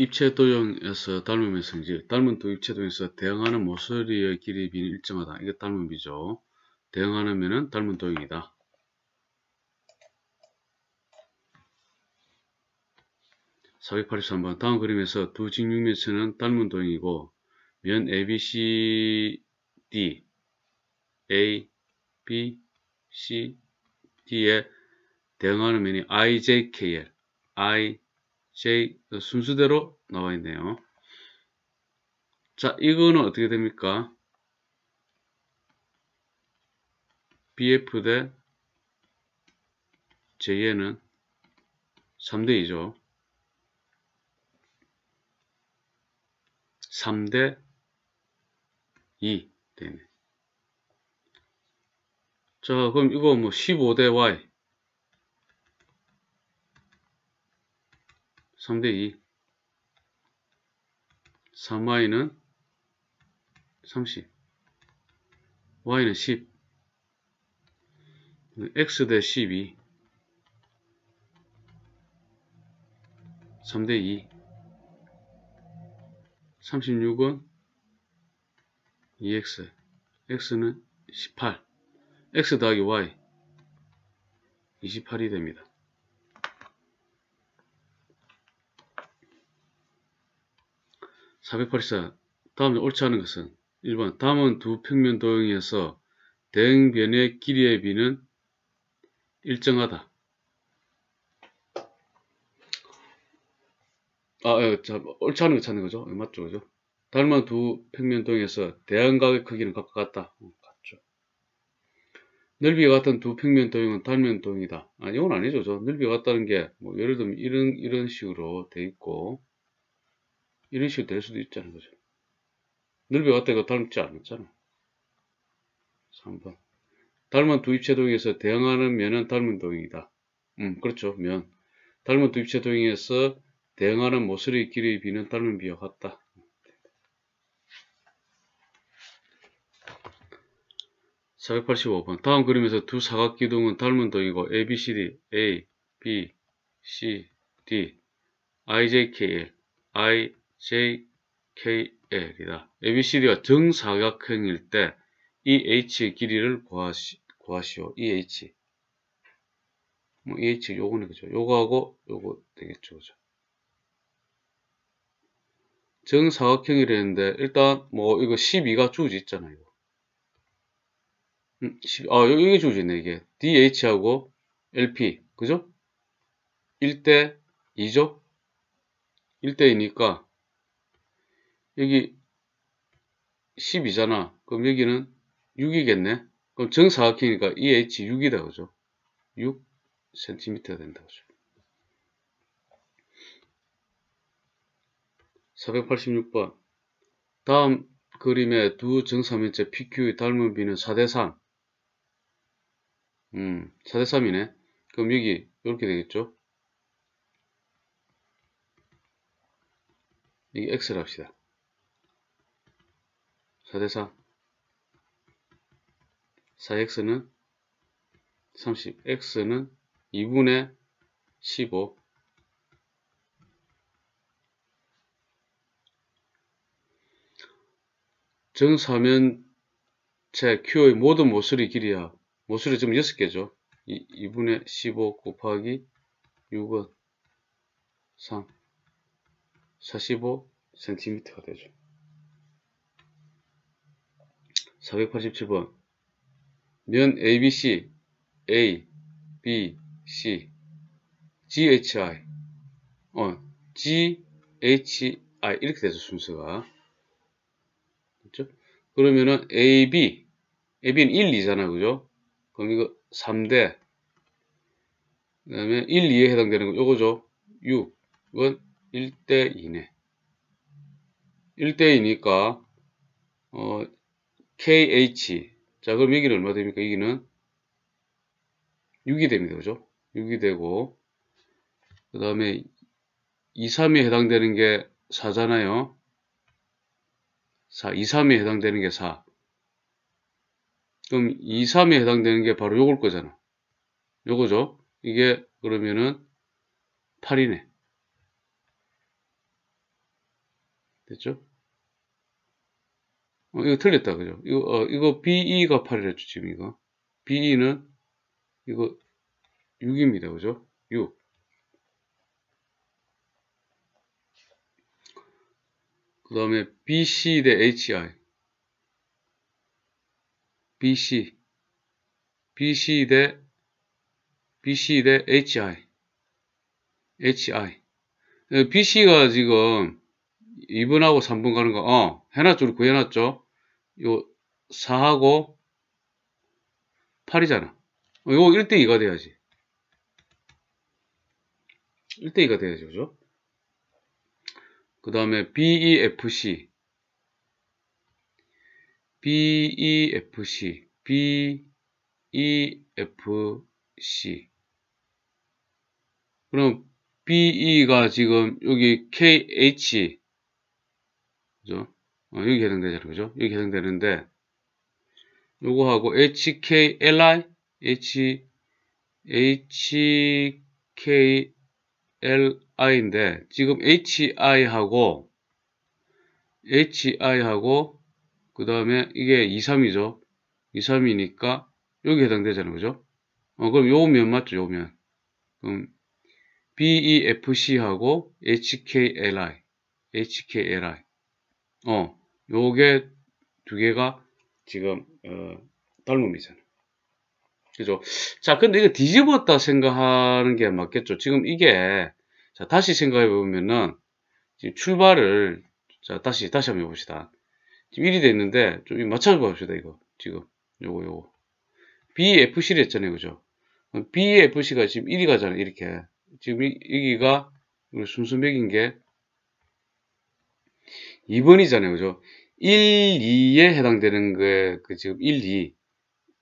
입체도형에서 닮음의 성질, 닮은 또 입체도형에서 대응하는 모서리의 길이 비는 일정하다. 이게 닮은 비죠. 대응하는 면은 닮은 도형이다. 4 8 3번 다음 그림에서 두 직육면체는 닮은 도형이고 면 ABCD A, B, C, D에 대응하는 면이 IJKL I, J 그 순수대로 나와 있네요. 자, 이거는 어떻게 됩니까? BF 대 JN은 3대 2죠. 3대 2 되네. 자, 그럼 이거 뭐 15대 Y 3대2 3y는 30 y는 10 x 대12 3대2 36은 2x x는 18 x 더하기 y 28이 됩니다. 484. 다음에 옳지 않은 것은 1번 다음은 두 평면 도형에서 대응변의 길이의 비는 일정하다. 아, 예, 자, 옳지 않은 거 찾는 거죠? 예, 맞죠, 그죠? 닮은 두 평면 도형에서 대응각의 크기는 각각 같다. 어, 같죠. 넓이가 같은 두 평면 도형은 단면 도형이다. 아, 이건 아니죠, 저. 넓이가 같다는 게, 뭐, 예를 들면 이런, 이런 식으로 돼 있고, 이런 식으로 될 수도 있다는 거죠. 늘배왔다 가거 닮지 않았잖아. 3번. 닮은 두 입체 동에서 대응하는 면은 닮은 동이다. 음, 그렇죠. 면. 닮은 두 입체 동에서 대응하는 모서리 길이의 비는 닮은 비와 같다. 4 8 5번 다음 그림에서 두 사각기둥은 닮은 동이고 ABCD, A, B, C, D, IJKL, I, JKL이다. ABCD가 정사각형일 때 EH의 길이를 구하시, 구하시오. EH. 뭐 EH 요거는 그죠. 요거하고 요거 되겠죠. 그죠. 정사각형이라는데 일단 뭐 이거 12가 주지 있잖아요. 음, 10, 아 여기 주지 있네 이게. DH하고 LP. 그죠? 1대 2죠? 1대2니까 여기 10이잖아. 그럼 여기는 6이겠네. 그럼 정사각형이니까 EH 6이다. 그죠? 6cm가 된다. 그죠? 486번 다음 그림의 두 정사면체 PQ의 닮은 비는 4대3 음 4대3이네 그럼 여기 이렇게 되겠죠 여기 X를 합시다 4대4 4x는 30 x는 2분의 15 전사면체 Q의 모든 모서리 길이야 모서리 지금 6개죠 2, 2분의 15 곱하기 6은 3 45cm가 되죠 487번 면 ABC, A, B, C, GHI, 어, GHI 이렇게 되죠 순서가 그죠 그러면은 AB, AB는 1, 2잖아요, 그죠? 그럼 이거 3대 그 다음에 1, 2에 해당되는 거 요거죠 6은 1대 2네 1대 2니까 어, KH. 자, 그럼 여기는 얼마 됩니까? 여기는 6이 됩니다. 그죠? 6이 되고, 그 다음에 2, 3이 해당되는 게 4잖아요. 4, 2, 3이 해당되는 게 4. 그럼 2, 3에 해당되는 게 바로 요걸 거잖아. 요거죠. 이게 그러면은 8이네. 됐죠? 어, 이거 틀렸다, 그죠? 이거, 어, 이거 BE가 8이랬죠, 지금 이거. BE는, 이거, 6입니다, 그죠? 6. 그 다음에 BC 대 HI. BC. BC 대, BC 대 HI. HI. 어, BC가 지금 2번하고3번 가는 거, 어. 해놨죠. 구해놨죠. 요 4하고 8이잖아. 이거 어, 1대 2가 돼야지. 1대 2가 돼야죠. 그죠? 그 다음에 BEFC BEFC BEFC 그럼 BE가 지금 여기 KH 그죠? 어, 여기 해당되잖아요. 그죠? 여기 해당되는데 요거하고 HKLI H HKLI인데 지금 HI하고 HI하고 그 다음에 이게 23이죠. 23이니까 여기 해당되잖아요. 그죠? 어, 그럼 요면 맞죠? 요 면. 그럼 BEFC하고 HKLI HKLI 어 요게 두 개가 지금 어, 닮음이잖아요. 그죠? 자, 근데 이거 뒤집었다 생각하는 게 맞겠죠. 지금 이게 자, 다시 생각해 보면은 지금 출발을 자, 다시 다시 한번 해 봅시다. 지금 1이 됐는데 좀 맞춰 봅시다, 이거. 지금 요거 요거. BFC를 했잖아요. 그죠? BFC가 지금 1위 가잖아요. 이렇게. 지금 이, 여기가 순수 매긴 게 2번이잖아요. 그죠? 1, 2에 해당되는 게, 그 지금 1, 2.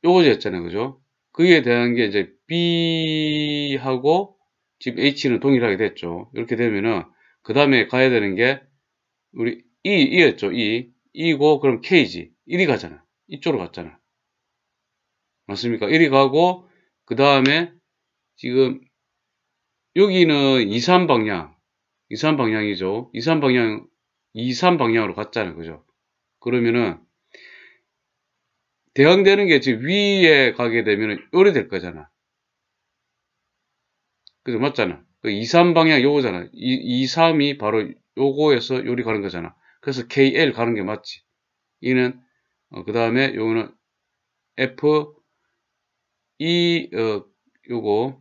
요거였잖아요. 그죠? 그에 대한 게 이제 B하고 지금 H는 동일하게 됐죠. 이렇게 되면은, 그 다음에 가야 되는 게, 우리 E, E였죠. E. E고, 그럼 K지. 1이 가잖아. 이쪽으로 갔잖아. 맞습니까? 1이 가고, 그 다음에 지금 여기는 2, 3 방향. 2, 3 방향이죠. 2, 3 방향, 2, 3 방향으로 갔잖아요. 그죠? 그러면은 대항되는 게 지금 위에 가게 되면 오래될 거잖아. 그죠? 맞잖아. 그 2, 3 방향 요거잖아. 2, 3이 바로 요거에서 요리 가는 거잖아. 그래서 KL 가는 게 맞지. 이는, 어, 그 다음에 요거는 F, E, 어, 요거,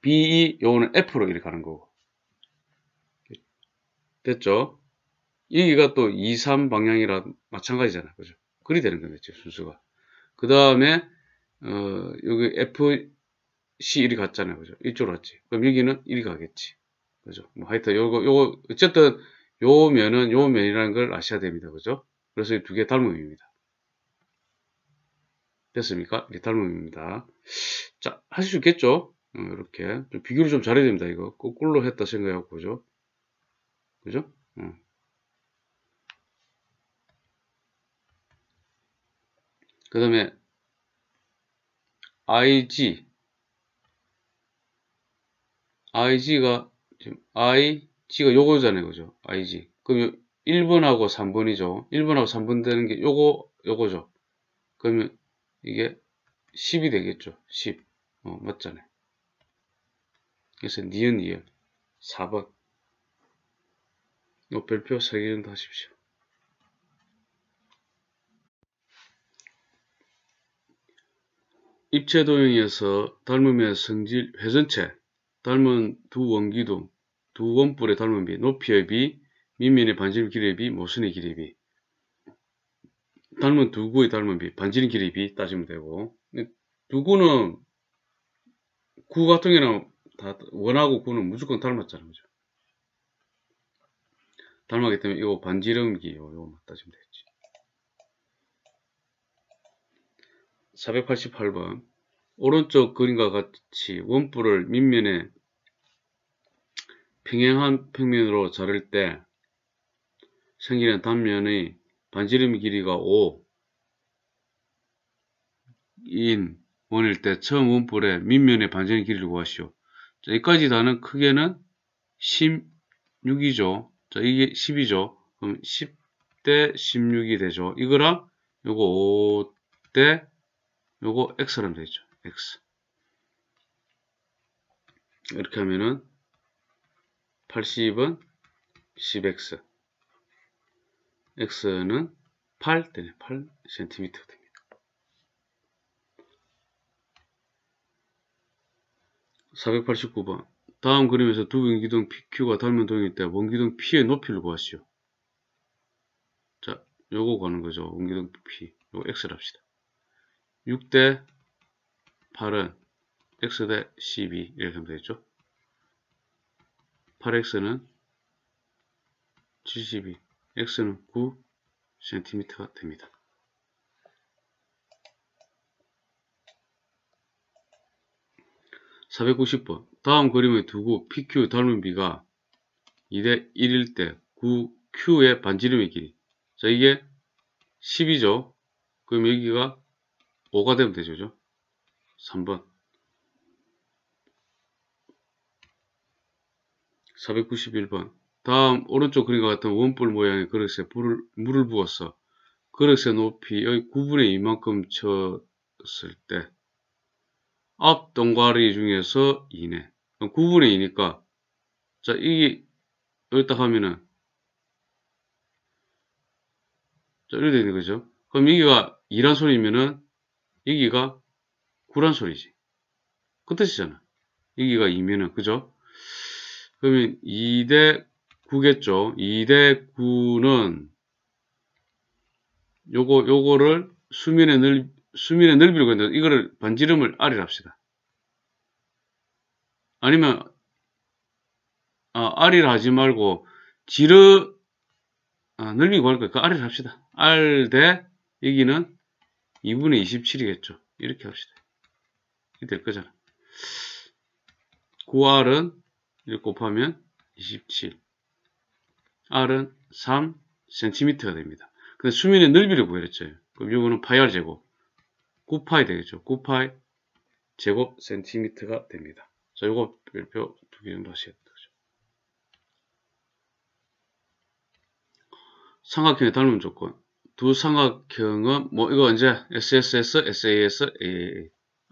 B, E, 요거는 F로 이렇게 가는 거고. 됐죠? 여기가 또 2, 3방향이라 마찬가지잖아. 그죠? 그리 되는 거겠죠. 순수가. 그 다음에, 어, 여기 F, C 1이 갔잖아요. 그죠? 이쪽으로 갔지. 그럼 여기는 1이 가겠지. 그죠? 뭐 하여튼 요거, 요거, 어쨌든 요 면은 요 면이라는 걸 아셔야 됩니다. 그죠? 그래서 이 두 개 닮은 의입니다 됐습니까? 이게 닮은 입니다 자, 하실 수 있겠죠? 어, 이렇게. 좀 비교를 좀 잘해야 됩니다. 이거. 거꾸로 했다 생각해갖고, 그죠? 그죠? 어. 그 다음에 IG IG가 지금 IG가 요거잖아요 그죠 IG 그럼 1번하고 3번이죠 1번하고 3번 되는 게 요거 요거죠 그러면 이게 10이 되겠죠 10 어, 맞잖아요 그래서 니은 이은 4번 요 어, 별표 3개 정도 하십시오 입체도형에서 닮음의 성질 회전체, 닮은 두 원기둥, 두 원뿔의 닮은 비, 높이의 비, 밑면의 반지름 길이의 비, 모순의 길이의 비, 닮은 두 구의 닮은 비, 반지름 길이의 비 따지면 되고 두 구는 구 같은 경우는 다 원하고 구는 무조건 닮았잖아요. 그죠? 닮았기 때문에 이거 반지름기 요거만 따지면 되겠지. 488번 오른쪽 그림과 같이 원뿔을 밑면에 평행한 평면으로 자를 때 생기는 단면의 반지름 길이가 5인 원일 때 처음 원뿔의 밑면의 반지름 길이를 구하시오. 자, 여기까지 다는 크게는 16이죠. 자, 이게 10이죠. 그럼 10대 16이 되죠. 이거랑 요거 5대 요거 x라면 되죠. x. 이렇게 하면은 80은 10x. x는 8 되네. 8cm 됩니다. 4 8 9번 다음 그림에서 두 원기둥 PQ가 닮은 동일때다 원기둥 P의 높이를 보았시오 자, 요거 가는 거죠. 원기둥 P. 요거 X를 합시다. 6대 8은 x 대 12 이렇게 하면 되겠죠. 8x는 72, x는 9cm가 됩니다. 4 9 0번 다음 그림의 두고 PQ 닮은 비가 2대 1일 때 9Q의 반지름의 길이 자 이게 10이죠 그럼 여기가 5가 되면 되죠. 죠 3번 491번 다음 오른쪽 그림과 같은 원뿔 모양의 그릇에 물을, 물을 부었어. 그릇의 높이 여기 9분의 2만큼 쳤을 때 앞 동가리 중에서 2네. 9분의 2니까 자 이게 여기 딱 하면은 자 이렇게 되는 거죠. 그럼 여기가 2란 소리면은 여기가 구란 소리지. 그 뜻이잖아. 여기가 2면은 그죠? 그러면 2대 9겠죠. 2대 9는 요거 요거를 수면의 넓 수면의 넓이로 근데 이거를 반지름을 R이라 합시다. 아니면 아, R이라 하지 말고 지름 아, 넓이 구할 거니까 R이라 합시다. R 대 여기는 2분의 27이겠죠. 이렇게 합시다. 이게 될 거잖아. 9R은 이렇게 곱하면 27. R은 3cm가 됩니다. 근데 수면의 넓이를 구해냈죠. 그럼 이거는 파이 제곱. 9파이 되겠죠. 9파이 제곱 센티미터가 됩니다. 자, 이거 별표 두개 정도 하시겠죠. 삼각형의 닮은 조건. 두 삼각형은 뭐 이거 이제 SSS, SAS, AA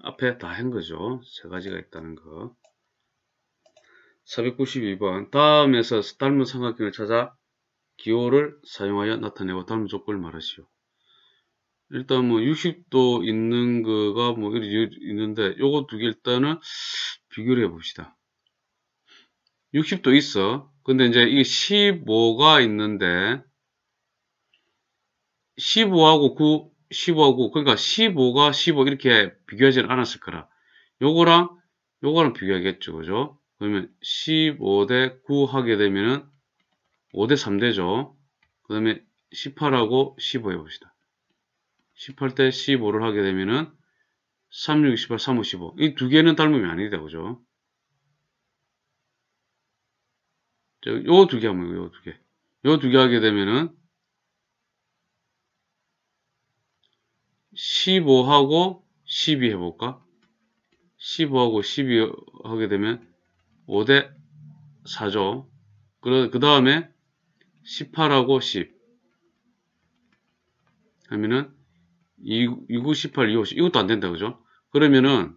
앞에 다 한 거죠. 세 가지가 있다는 거. 492번 다음에서 닮은 삼각형을 찾아 기호를 사용하여 나타내고 닮은 조건을 말하시오. 일단 뭐 60도 있는 거가 뭐 이리 있는데 요거 두 개 일단은 비교를 해 봅시다. 60도 있어. 근데 이제 이게 15가 있는데 15하고 9, 15하고 그러니까 15가 15 이렇게 비교하지 않았을 거라. 요거랑 요거랑 비교하겠죠. 그죠? 그러면 15대9 하게 되면은 5대3 되죠. 그 다음에 18하고 15 해봅시다. 18대 15를 하게 되면은 3, 6, 18, 3, 5, 15. 이 두 개는 닮음이 아니다. 그죠? 요두개 한번 요두 개. 요 두 개 하게 되면은 15하고 12 해볼까? 15하고 12 하게 되면 5대 4죠. 그 다음에 18하고 10 하면은 2, 9, 18, 2, 5, 10 이것도 안된다 그죠? 그러면은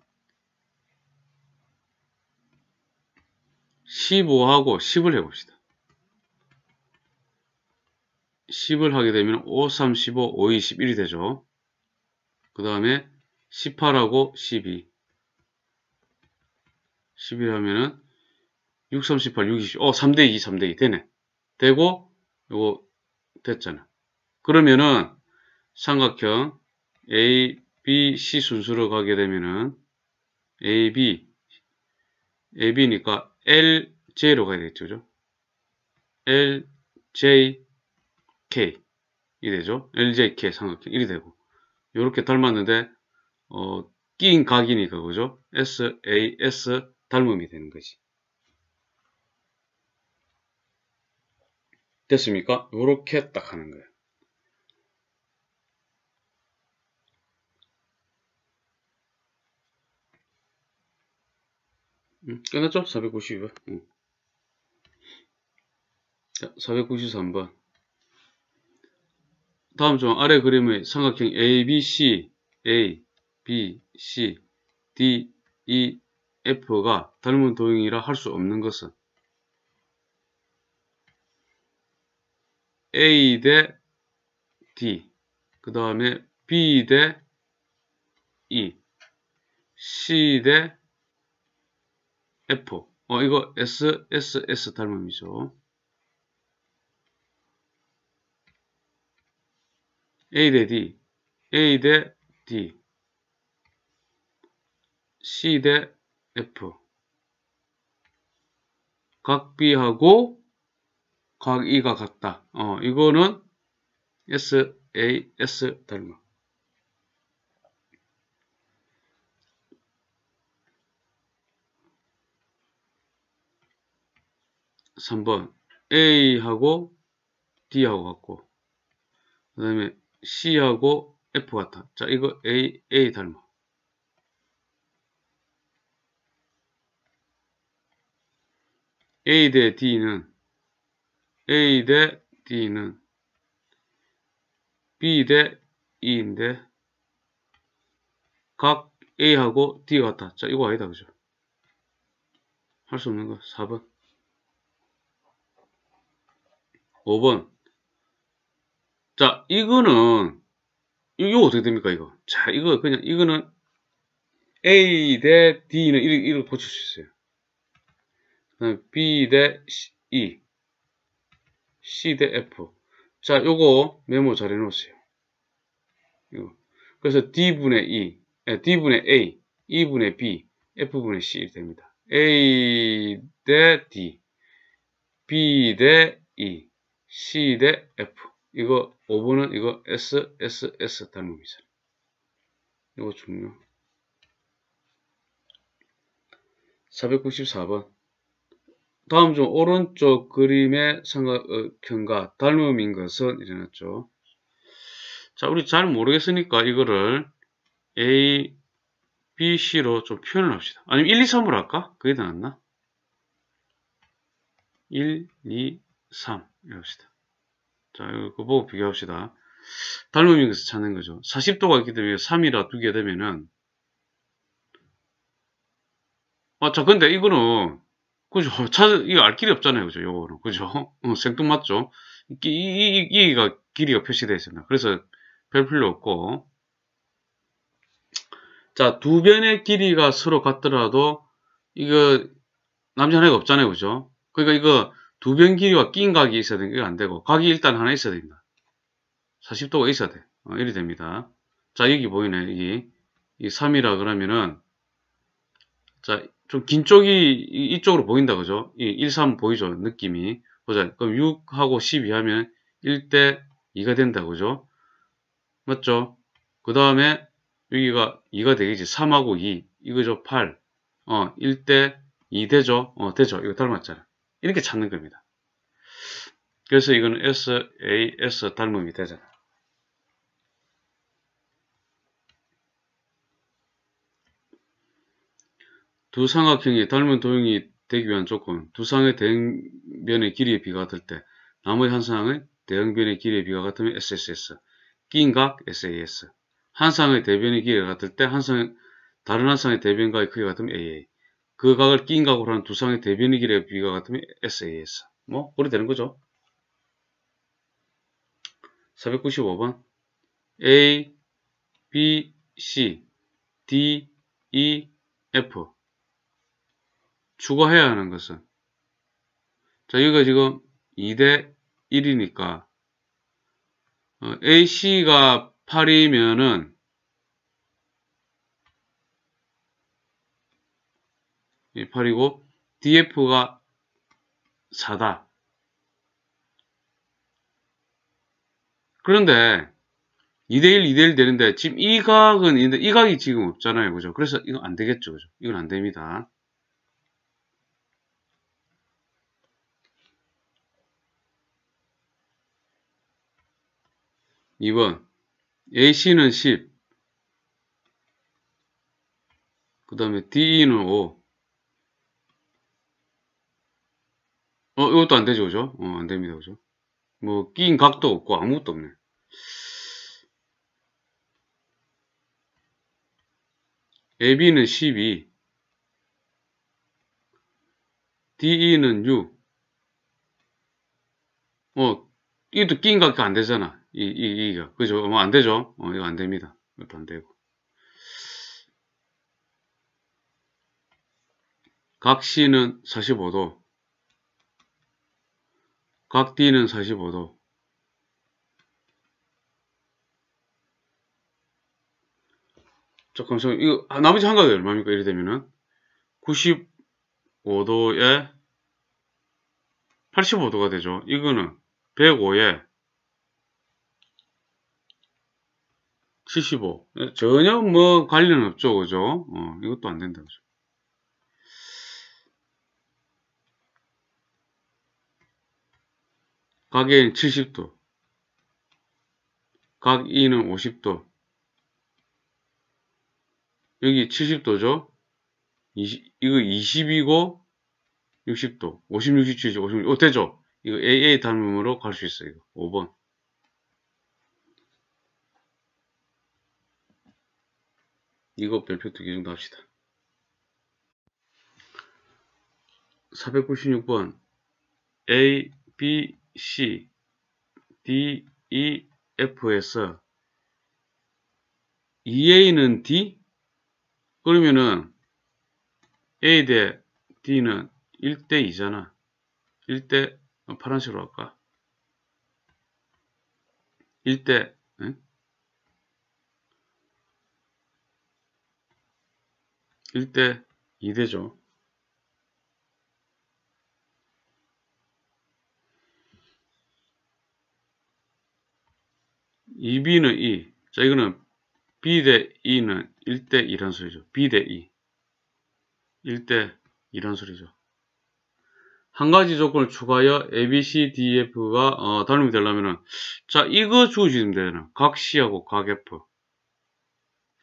15하고 10을 해봅시다. 10을 하게 되면 5, 3, 5 5, 2, 11이 되죠. 그 다음에 18하고 12 11 하면은 6, 38, 1 6, 20. 어, 3대2, 3대2 되네. 되고 이거 됐잖아. 그러면은 삼각형 A, B, C 순서로 가게 되면은 A, B, A, B니까 L, J로 가야 되겠죠. 그죠? L, J, K 이 되죠. L, J, K 삼각형 1이 되고 이렇게 닮았는데 어, 끼인 각이니까 그죠? SAS 닮음이 되는 거지. 됐습니까? 이렇게딱 하는 거예요. 음, 끝났죠? 492번. 음. 자, 493번. 다음 중 아래 그림의 삼각형 ABC, A, B, C, D, E, F가 닮은 도형이라 할 수 없는 것은 A 대 D, 그 다음에 B 대 E, C 대 F. 어, 이거 S, S, S 닮음이죠. A 대 D, A 대 D, C 대 F. 각 B하고 각 E가 같다. 어, 이거는 S, A, S 닮아. 3번 A하고 D하고 같고 그 다음에 C하고 F 같아. 자, 이거 A, A 닮아. A 대 D는 A 대 D는 B 대 E인데 각 A하고 d 같아 자, 이거 아니다. 그죠? 할 수 없는 거. 4번. 5번. 자, 이거는 이거 어떻게 됩니까, 이거? 자, 이거 그냥 이거는 A 대 D는 이렇게, 이렇게 고칠 수 있어요. B 대 E, C 대 F. 자, 요거 메모 잘 해놓으세요. 이거. 그래서 D분의 E, 에, 예, D분의 A, E분의 B, F분의 C 이렇게 됩니다. A 대 D, B 대 E, C 대 F. 이거 5번은 이거 S, S, S 단음이잖아. 이거 중요. 494번. 다음 중 오른쪽 그림의 삼각형과 어, 닮음인 것은 일어났죠. 자, 우리 잘 모르겠으니까 이거를 A, B, C로 좀 표현을 합시다. 아니면 1, 2, 3으로 할까? 그게 더 낫나? 1, 2, 3이합시다 자, 이거 보고 비교합시다. 닮은 명에서 찾는 거죠. 40도가 있기 때문에 3이라 두게 되면은 아, 자, 근데 이거는 그죠? 찾 이거 알 길이 없잖아요, 그죠? 요거는 그죠? 어, 생뚱맞죠? 이, 이, 이, 이가 길이가 표시되어 있습니다. 그래서 별 필요 없고 자, 두 변의 길이가 서로 같더라도 이거 남자 하나가 없잖아요, 그죠? 그러니까 이거 두변 길이와 낀 각이 있어야 되는 게 안 되고 각이 일단 하나 있어야 됩니다. 40도가 있어야 돼. 어, 이래 됩니다. 자 여기 보이네 여기 이 3이라 그러면은 자좀 긴 쪽이 이쪽으로 보인다 그죠? 이 1, 3 보이죠? 느낌이 보자 그럼 6하고 12 하면 1대 2가 된다 그죠? 맞죠? 그 다음에 여기가 2가 되겠지 3하고 2 이거죠 8 어, 1대 2 되죠? 어, 되죠. 이거 닮았잖아. 이렇게 찾는 겁니다. 그래서 이건 S, A, S 닮음이 되잖아. 두 삼각형이 닮은 도형이 되기 위한 조건, 두 쌍의 대형변의 길이의 비가 같을 때, 나머지 한 쌍의 대형변의 길이의 비가 같으면 SSS, 낀각 SAS, 한 쌍의 대변의 길이가 같을 때, 한쌍 다른 한 쌍의 대변과의 크기가 같으면 AA, 그 각을 끼인 각으로 하는 두상의 대변의 길의 비가 같으면 SAS. 뭐, 그래 되는 거죠. 495번. A, B, C, D, E, F. 추가해야 하는 것은. 자, 여기가 지금 2 대 1이니까, 어, AC가 8이면은, 8이고 예, df가 4다. 그런데 2대1, 2대1 되는데 지금 이 각은 있는데 이 각이 지금 없잖아요. 그죠? 그래서 이건 안 되겠죠. 그죠? 이건 안 됩니다. 2번 AC는 10, 그 다음에 DE는 5, 어, 이것도 안 되죠, 그죠? 어, 안 됩니다, 그죠? 뭐, 낀 각도 없고 아무것도 없네. AB는 12, DE는 6. 어, 이것도 낀 각도 안 되잖아. 이, 이, 이가. 그죠? 뭐, 안 되죠? 어, 이거 안 됩니다. 이것도 안 되고. 각시는 45도. 각 D는 45도 조금 만 이거 아, 나머지 한각이 얼마입니까? 이래 되면은 95도에 85도가 되죠. 이거는 105에 75 전혀 뭐 관련 없죠. 그죠? 어, 이것도 안 된다. 그죠? 각 A는 70도, 각 E는 50도, 여기 70도죠? 20, 이거 20이고 60도, 50, 67이죠. 0 5 0 어, 되죠? 이거 AA 단음으로 갈 수 있어요. 이거. 5번. 이거 별표 두 개 정도 합시다. 496번 A, B, C, D, E, F에서 EA는 D? 그러면은 A 대 D는 1 대 2잖아. 1대 어, 파란색으로 할까? 1 대 1 대 2대죠. 2B는 2. 자, 이거는 B 대 2는 1 대 2란 소리죠. B 대 2. 1대 2란 소리죠. 한 가지 조건을 추가하여 A, B, C, D, F가 어, 단음이 되려면은 자, 이거 주어지면 되잖아. 각 C하고 각 F.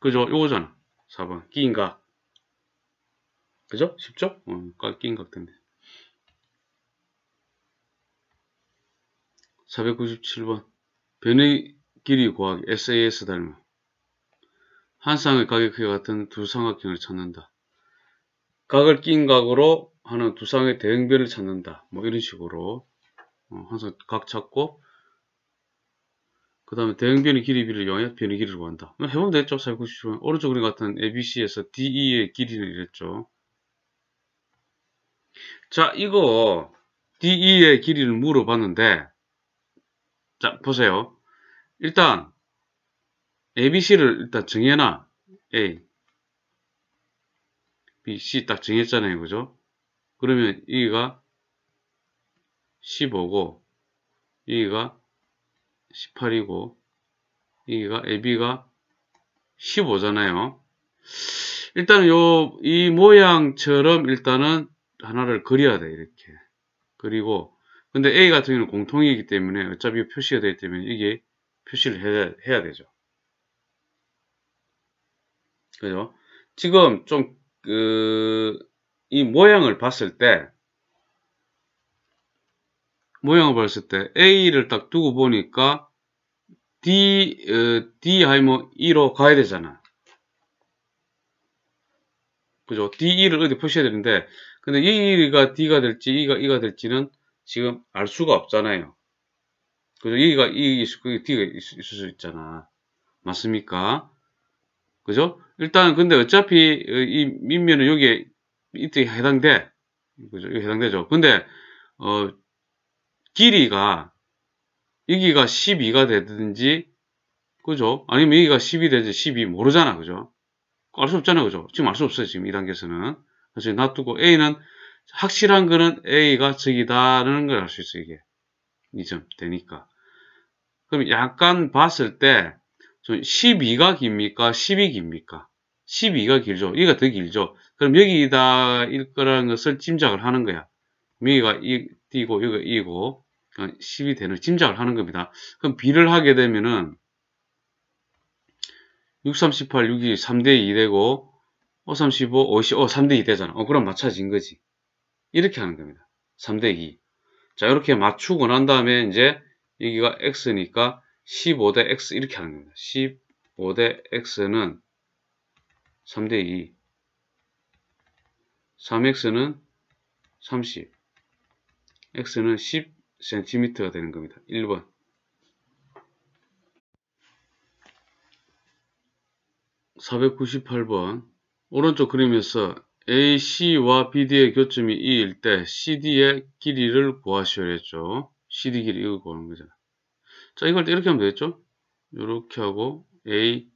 그죠? 요거잖아. 4번. 끼인가. 그죠? 쉽죠? 어, 끼인 가인대 497번. 변의 길이 고하기 SAS 닮음 한 쌍의 가격회 같은 두 삼각형을 찾는다. 각을 낀 각으로 하는 두 쌍의 대응변을 찾는다. 뭐 이런 식으로 항상 어, 각 찾고 그 다음에 대응변의 길이 비를 영해 변의 길이를 구한다. 뭐 해보면 되겠죠. 잘 보시면 오른쪽 그림 같은 ABC에서 DE의 길이를 이랬죠. 자 이거 DE의 길이를 물어봤는데 자 보세요. 일단 ABC를 일단 정해놔. A, B, C 딱 정했잖아요. 그죠? 그러면 여기가 15고 여기가 18이고 여기가 AB가 15잖아요. 일단 요, 이 모양처럼 일단은 하나를 그려야 돼, 이렇게. 그리고, 근데 A 같은 경우는 공통이기 때문에, 어차피 표시가 되기 때문에, 이게 표시를 해야, 해야 되죠. 그죠? 지금 좀, 그, 이 모양을 봤을 때, 모양을 봤을 때 A를 딱 두고 보니까 D, 어, D 하이머 2로 가야 되잖아. 그죠? D2를 어디 표시해야 되는데, 근데 A가 D가 될지, E가 E가 될지는 지금 알 수가 없잖아요. 그죠? 여기가 이 있을 거기 D가 있을 수 있잖아. 맞습니까? 그죠? 일단 근데 어차피 어, 이 밑면은 여기에 이때 해당돼. 그죠? 여기 해당되죠. 근데 어 길이가 여기가 12가 되든지 그죠? 아니면 여기가 10이 되든지 12 모르잖아. 그죠? 알 수 없잖아요. 그죠? 지금 알 수 없어요. 지금 2 단계에서는. 그래서 놔두고 A는 확실한 거는 A가 적이다라는 걸 알 수 있어요. 이게. 2점 되니까. 그럼 약간 봤을 때 12가 깁니까? 10이 깁니까? 12가 길죠. 이가 더 길죠. 그럼 여기다 일 거라는 것을 짐작을 하는 거야. 여기가 이, 띠고 여기가 이고 10이 되는 짐작을 하는 겁니다. 그럼 비를 하게 되면은 6, 3, 18, 6, 2, 3대 2 되고 5, 3, 15, 5, 10, 3대 2 되잖아. 어, 그럼 맞춰진 거지. 이렇게 하는 겁니다. 3대 2. 자, 이렇게 맞추고 난 다음에 이제 여기가 x니까 15대 x 이렇게 하는 겁니다. 15대 x는 3대2 3x는 30 x는 10cm가 되는 겁니다. 1번 4 9 8번 오른쪽 그림에서 AC와 BD의 교점이 2일때 CD의 길이를 구하시오랬죠. CD 길이 이거 고르는 거잖아. 자, 이걸 이렇게 하면 되겠죠? 이렇게 하고 A,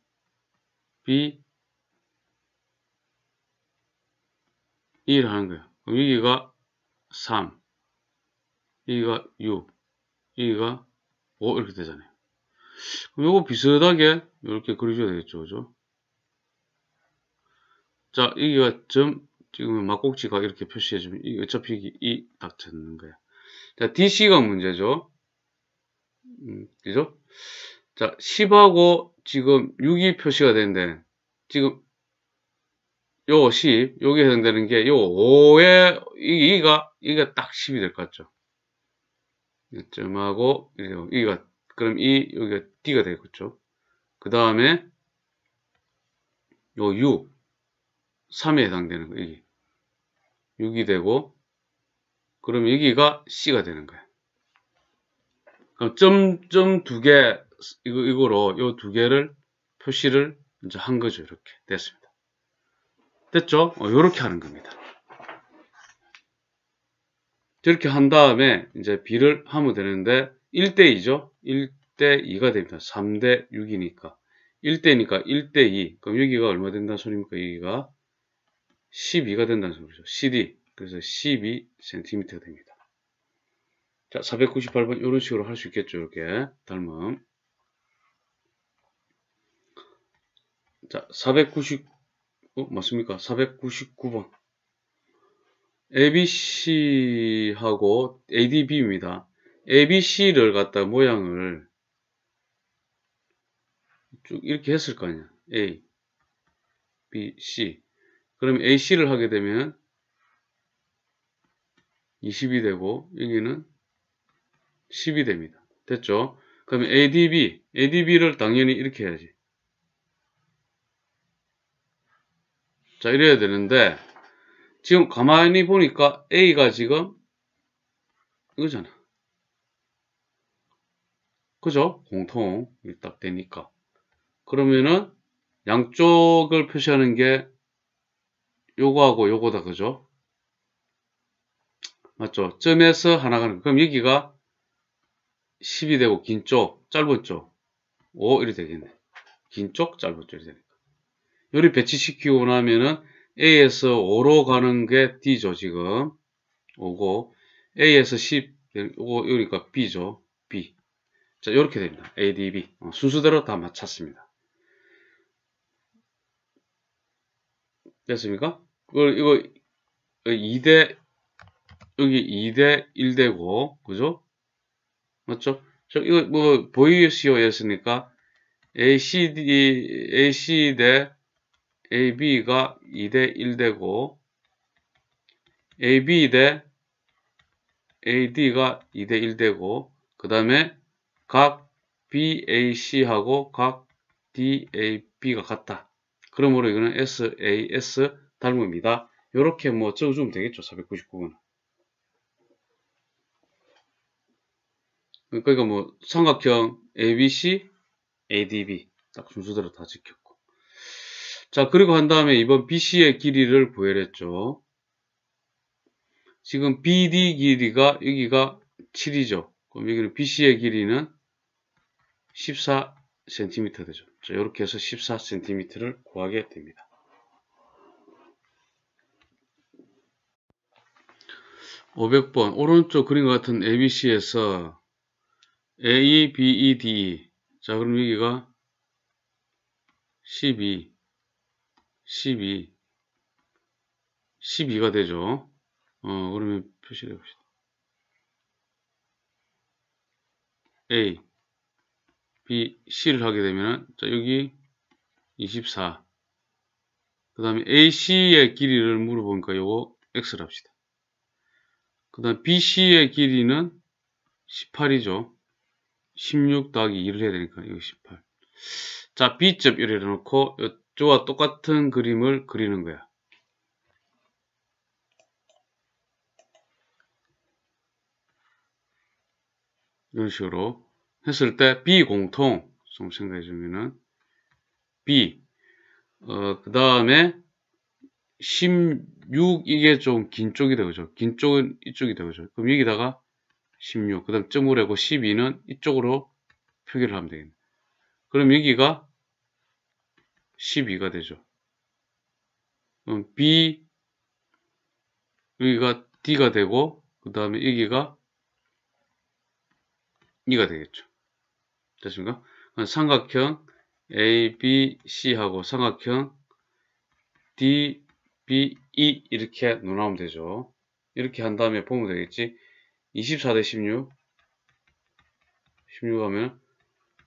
B, E를 하는 거예요 그럼 여기가 3, 여기가 6, 여기가 5 이렇게 되잖아요. 그럼 요거 비슷하게 이렇게 그려줘야 되겠죠. 그죠? 자, 여기가 점, 지금 막꼭지가 이렇게 표시해주면 어차피 이딱이는거예요 자, DC가 문제죠. 음, 그죠? 자, 10하고 지금 6이 표시가 되는데, 지금 요 10, 여기 해당되는 게 요 5에, 이가, 이가 딱 10이 될 것 같죠. 이 점하고, 이가, 그럼 이, 여기가 D가 되겠죠. 그 다음에, 요 6, 3에 해당되는 거, 이게. 6이 되고, 그럼 여기가 C가 되는 거야. 그럼 점점 두 개, 이거, 이거로 요 두 개를 표시를 이제 한 거죠. 이렇게. 됐습니다. 됐죠? 어, 요렇게 하는 겁니다. 이렇게한 다음에 이제 B를 하면 되는데 1대2죠? 1대2가 됩니다. 3대6이니까. 1대니까 1대2. 그럼 여기가 얼마 된다는 소리입니까? 여기가 12가 된다는 소리죠. CD. 그래서 1 2 c m 됩니다. 자, 498번 이런 식으로 할 수 있겠죠. 이렇게 닮음. 자, 490, 어, 맞습니까? 499번. ABC하고 ADB입니다. ABC를 갖다 모양을 쭉 이렇게 했을 거 아니야. A, B, C. 그럼 AC를 하게 되면 20이 되고 여기는 10이 됩니다. 됐죠? 그럼 ADB, ADB를 당연히 이렇게 해야지. 자, 이래야 되는데 지금 가만히 보니까 A가 지금 이거잖아. 그죠? 공통이 딱 되니까. 그러면은 양쪽을 표시하는 게 요거하고 요거다. 그죠? 맞죠? 점에서 하나 가는 그럼 여기가 10이 되고 긴 쪽, 짧은 쪽. 5 이렇게 되겠네. 긴 쪽, 짧은 쪽 이렇게 되니까. 요리 배치시키고 나면은 A에서 5로 가는 게 D죠, 지금. 5고 A에서 10, 이거 그러니 B죠. B. 자, 요렇게 됩니다. A, D, B. 어, 순서대로 다 맞췄습니다. 됐습니까? 그걸 이거 2대 여기 2대 1대고 그죠? 맞죠? 저 이거 뭐 보이시오였으니까 ACD AC 대 AB가 2대 1대고 AB 대 AD가 2대 1대고 그 다음에 각 BAC하고 각 DAB가 같다. 그러므로 이거는 SAS 닮음이다. 이렇게 뭐 적어주면 되겠죠. 499번. 그러니까 뭐 삼각형 ABC, ADB 딱 순서대로 다 지켰고 자 그리고 한 다음에 이번 BC의 길이를 구해냈죠 지금 BD 길이가 여기가 7이죠 그럼 여기는 BC의 길이는 14cm 되죠 자 이렇게 해서 14cm를 구하게 됩니다 5 0 0번 오른쪽 그림 같은 ABC에서 A, e, B, E, D. 자, 그럼 여기가 12, 12, 12가 되죠. 어, 그러면 표시를 해봅시다. A, B, C를 하게 되면 자, 여기 24. 그 다음에 AC의 길이를 물어보니까 요거 X를 합시다. 그 다음 BC의 길이는 18이죠. 16 더하기 2를 해야 되니까 이거 18. 자, B점 1이해 놓고 이쪽와 똑같은 그림을 그리는 거야. 이런 식으로 했을 때 B 공통 좀 생각해 주면은 B 어, 그 다음에 16 이게 좀 긴 쪽이 되죠. 고긴 쪽은 이쪽이 되죠. 고 그럼 여기다가 16, 그 다음 점으로 하고 12는 이쪽으로 표기를 하면 되겠네. 그럼 여기가 12가 되죠. 그럼 B, 여기가 D가 되고, 그 다음에 여기가 2가 되겠죠. 됐습니까? 삼각형 A, B, C하고 삼각형 D, B, E 이렇게 논하면 되죠. 이렇게 한 다음에 보면 되겠지. 24대16 16 하면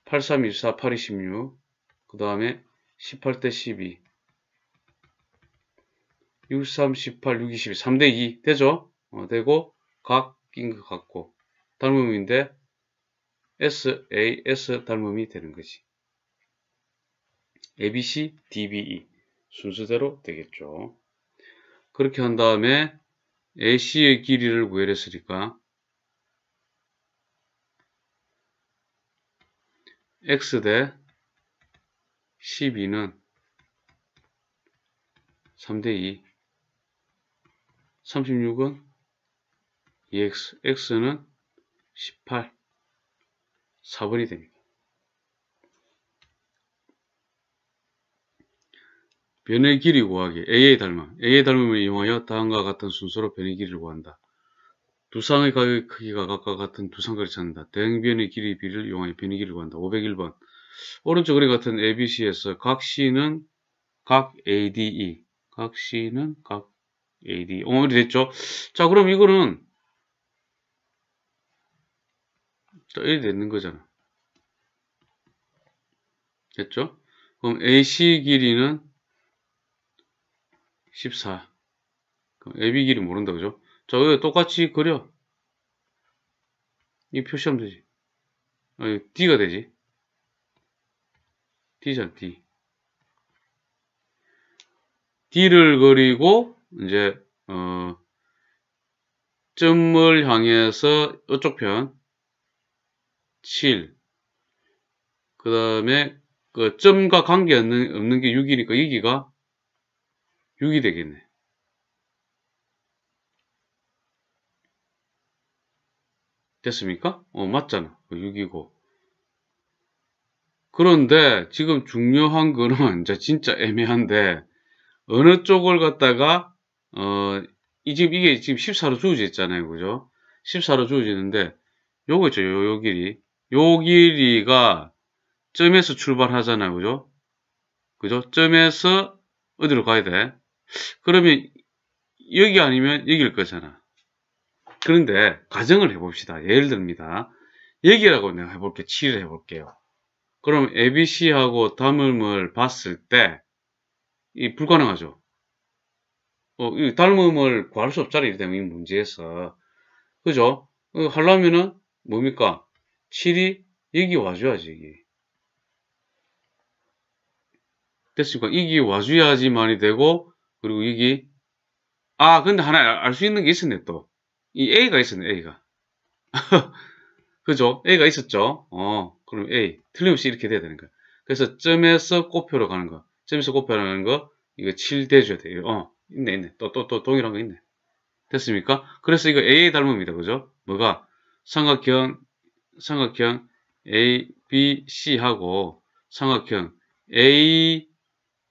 83, 1 4 8, 26그 다음에 18 대12 63, 18, 6, 22 3대 2 되죠? 어, 되고 각인 것 같고 닮음인데 S, A, S 닮음이 되는 거지 ABC, DBE 순서대로 되겠죠 그렇게 한 다음에 AC의 길이를 구해냈으니까 x 대 12는 3 대2 36은 2x x는 18 4번이 됩니다. 변의 길이 구하기 A의 닮음 A의 닮음을 이용하여 다음과 같은 순서로 변의 길이를 구한다. 두 쌍의 가의 크기가 각각 같은 두 쌍각을 찾는다. 대응변의 길이 B를 용하여 변의 길을 구한다. 501번. 오른쪽 그림 같은 ABC에서 각 C는 각 ADE. 각 C는 각 ADE. 오늘이 됐죠? 자, 그럼 이거는 자, 1이 되는 거잖아. 됐죠? 그럼 AC 길이는 14. 그럼 AB 길이 모른다, 그죠? 자, 여기 똑같이 그려. 이 표시하면 되지. 아니, 어, D가 되지. D잖아, D. D를 그리고, 이제, 어, 점을 향해서 이쪽 편, 7. 그 다음에, 그 점과 관계 없는, 없는 게 6이니까 여기가 6이 되겠네. 됐습니까? 어, 맞잖아. 6이고. 그 그런데 지금 중요한 거는 이제 진짜 애매한데 어느 쪽을 갖다가 어, 이 지금 이게 지금 14로 주어져있잖아요 그죠? 14로 주어지는데 요거 있죠. 요, 요 길이. 요 길이가 점에서 출발하잖아요. 그죠? 그죠? 점에서 어디로 가야 돼? 그러면 여기 아니면 여길 거잖아. 그런데 가정을 해봅시다. 예를 듭니다. 얘기라고 내가 해볼게. 7을 해볼게요. 그럼 ABC하고 닮음을 봤을 때 이 불가능하죠. 어, 이 닮음을 구할 수 없잖아요. 때문에 이 문제에서. 그죠? 어, 하려면은 뭡니까? 7이 여기 와줘야지. 여기. 됐습니까? 이기 와줘야지만이 되고 그리고 이기아 근데 하나 알 수 있는 게 있었네 또이 A가 있었네, A가. 그죠? A가 있었죠? 어, 그럼 A. 틀림없이 이렇게 돼야 되는 거야. 그래서 점에서 곱표로 가는 거. 점에서 곱표로 가는 거, 이거 7대줘야 돼요. 어, 있네, 있네. 또, 또, 또, 동일한 거 있네. 됐습니까? 그래서 이거 A의 닮음이다, 그죠? 뭐가? 삼각형, 삼각형 A, B, C 하고, 삼각형 A,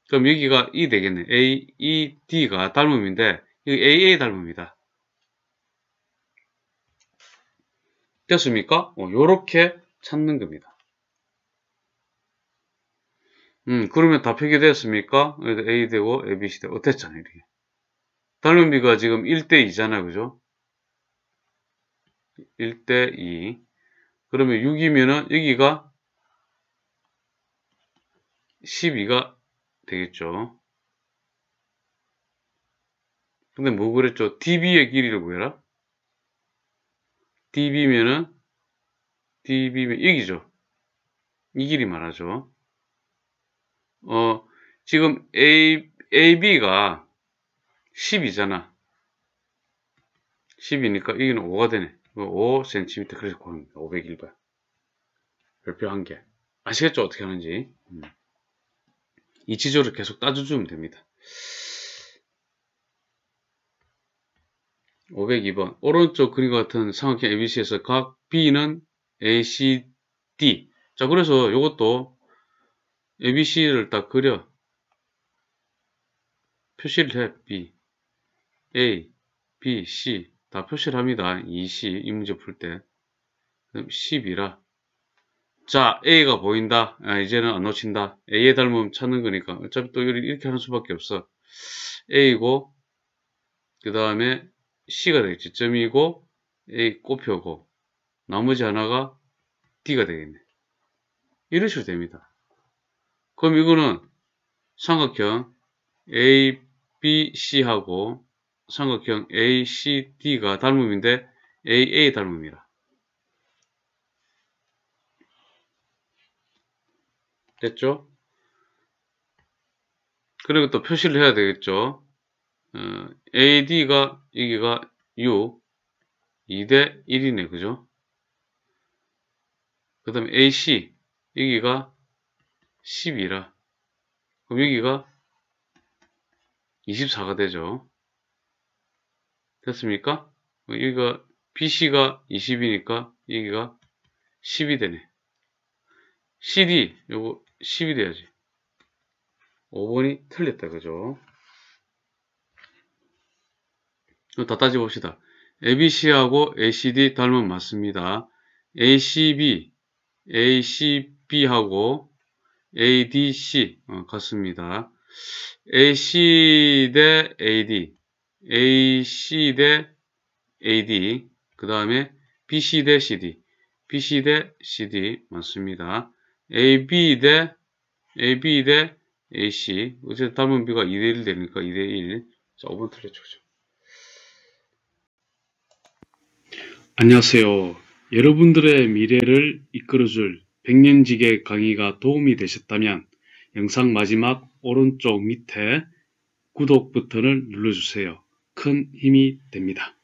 그럼 여기가 E 되겠네. A, E, D가 닮음인데, 이거 AA 닮음이다. 됐습니까? 어, 요렇게 찾는 겁니다. 음, 그러면 다 표기되었습니까? A 되고 ABC 되고 어땠잖아요, 이렇게. 단원비가 지금 1대 2잖아요, 그죠? 1대 2. 그러면 6이면은 여기가 12가 되겠죠. 근데 뭐 그랬죠? DB의 길이를 구해라. db면은 db면 여기죠. 이 길이 말하죠. 어 지금 a ab가 10이잖아. 10이니까 여기는 5가 되네. 5cm 뭐 그래서 구합니다. 501번. 별표 한 개. 아시겠죠? 어떻게 하는지. 음. 이 지조를 계속 따져주면 됩니다. 502번 오른쪽 그림 같은 삼각형 ABC에서 각 B는 ACD 자 그래서 이것도 ABC를 딱 그려 표시를 해 B A B C 다 표시를 합니다 2C 이 문제 풀때 그럼 10이라 자 A가 보인다 아, 이제는 안 놓친다 A의 닮음 찾는 거니까 어차피 또 이렇게 하는 수밖에 없어 A고 그 다음에 C가 되겠지. 점이고 A 꼽혀고 나머지 하나가 D가 되겠네. 이런 식으로 됩니다. 그럼 이거는 삼각형 A, B, C하고 삼각형 A, C, D가 닮음인데 A, A 닮음이라. 됐죠? 그리고 또 표시를 해야 되겠죠? 어, AD가 여기가 6 2대 1이네 그죠? 그 다음에 AC 여기가 10이라 그럼 여기가 24가 되죠 됐습니까? 어, 여기가 BC가 20이니까 여기가 10이 되네 CD 요거 10이 돼야지 5번이 틀렸다 그죠? 어, 다 따져봅시다. ABC하고 ACD 닮은 맞습니다. ACB, ACB하고 ADC 어, 같습니다. AC 대 AD, AC 대 AD, 그 다음에 BC 대 CD, BC 대 CD 맞습니다. AB 대 AB 대 AC, 어쨌든 닮은 비가 2대1 되니까 2대1 자, 5번 틀렸죠. 안녕하세요. 여러분들의 미래를 이끌어줄 백년지계 강의가 도움이 되셨다면 영상 마지막 오른쪽 밑에 구독 버튼을 눌러주세요. 큰 힘이 됩니다.